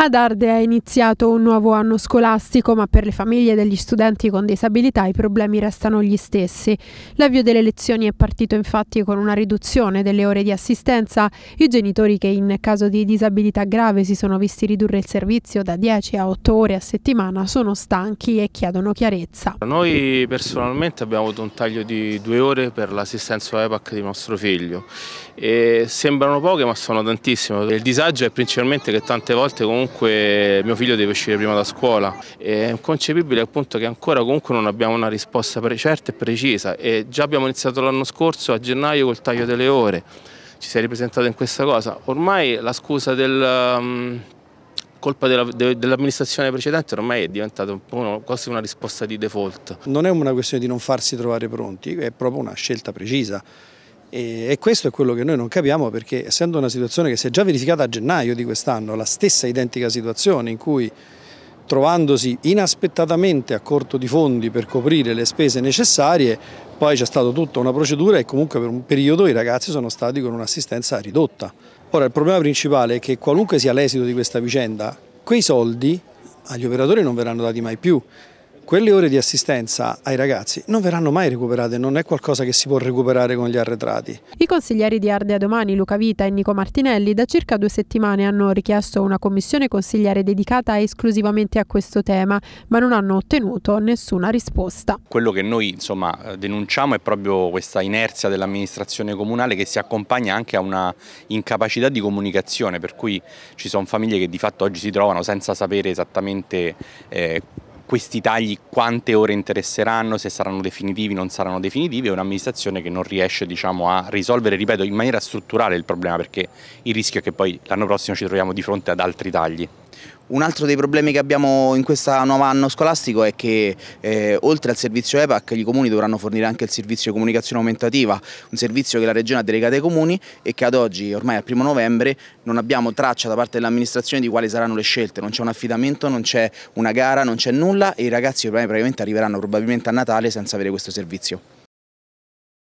Ad Arde è iniziato un nuovo anno scolastico, ma per le famiglie degli studenti con disabilità i problemi restano gli stessi. L'avvio delle lezioni è partito infatti con una riduzione delle ore di assistenza. I genitori che in caso di disabilità grave si sono visti ridurre il servizio da 10 a 8 ore a settimana sono stanchi e chiedono chiarezza. Noi personalmente abbiamo avuto un taglio di due ore per l'assistenza EPAC di nostro figlio. E sembrano poche ma sono tantissime. Il disagio è principalmente che tante volte comunque comunque mio figlio deve uscire prima da scuola. È inconcepibile appunto che ancora comunque non abbiamo una risposta certa e precisa e già abbiamo iniziato l'anno scorso a gennaio col taglio delle ore, ci si è ripresentato in questa cosa. Ormai la scusa del... Um, colpa della, de, dell'amministrazione precedente ormai è diventata un uno, quasi una risposta di default. Non è una questione di non farsi trovare pronti, è proprio una scelta precisa. E, questo è quello che noi non capiamo perché essendo una situazione che si è già verificata a gennaio di quest'anno, la stessa identica situazione in cui trovandosi inaspettatamente a corto di fondi per coprire le spese necessarie, poi c'è stata tutta una procedura e comunque per un periodo i ragazzi sono stati con un'assistenza ridotta. Ora il problema principale è che qualunque sia l'esito di questa vicenda, quei soldi agli operatori non verranno dati mai più quelle ore di assistenza ai ragazzi non verranno mai recuperate, non è qualcosa che si può recuperare con gli arretrati. I consiglieri di Ardea Domani, Luca Vita e Nico Martinelli da circa due settimane hanno richiesto una commissione consigliare dedicata esclusivamente a questo tema, ma non hanno ottenuto nessuna risposta. Quello che noi insomma, eh, denunciamo è proprio questa inerzia dell'amministrazione comunale che si accompagna anche a una incapacità di comunicazione, per cui ci sono famiglie che di fatto oggi si trovano senza sapere esattamente eh, questi tagli quante ore interesseranno, se saranno definitivi, o non saranno definitivi, è un'amministrazione che non riesce diciamo, a risolvere, ripeto, in maniera strutturale il problema perché il rischio è che poi l'anno prossimo ci troviamo di fronte ad altri tagli. Un altro dei problemi che abbiamo in questo nuovo anno scolastico è che eh, oltre al servizio EPAC i comuni dovranno fornire anche il servizio di comunicazione aumentativa, un servizio che la Regione ha delegato ai comuni e che ad oggi, ormai al primo novembre, non abbiamo traccia da parte dell'amministrazione di quali saranno le scelte, non c'è un affidamento, non c'è una gara, non c'è nulla e i ragazzi ormai arriveranno probabilmente a Natale senza avere questo servizio.